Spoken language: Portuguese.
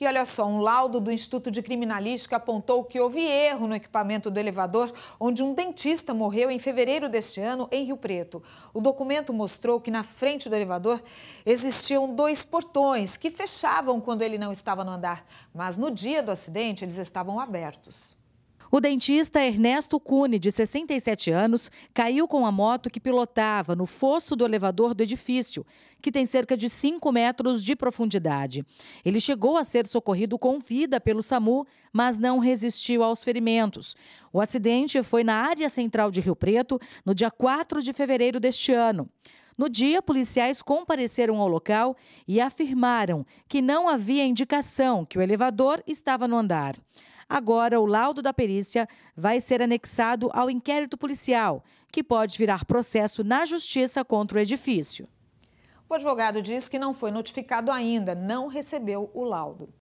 E olha só, um laudo do Instituto de Criminalística apontou que houve erro no equipamento do elevador, onde um dentista morreu em fevereiro deste ano em Rio Preto. O documento mostrou que na frente do elevador existiam dois portões que fechavam quando ele não estava no andar, mas no dia do acidente eles estavam abertos. O dentista Ernesto Cune, de 67 anos, caiu com a moto que pilotava no fosso do elevador do edifício, que tem cerca de 5 metros de profundidade. Ele chegou a ser socorrido com vida pelo SAMU, mas não resistiu aos ferimentos. O acidente foi na área central de Rio Preto, no dia 4 de fevereiro deste ano. No dia, policiais compareceram ao local e afirmaram que não havia indicação que o elevador estava no andar. Agora, o laudo da perícia vai ser anexado ao inquérito policial, que pode virar processo na justiça contra o edifício. O advogado diz que não foi notificado ainda, não recebeu o laudo.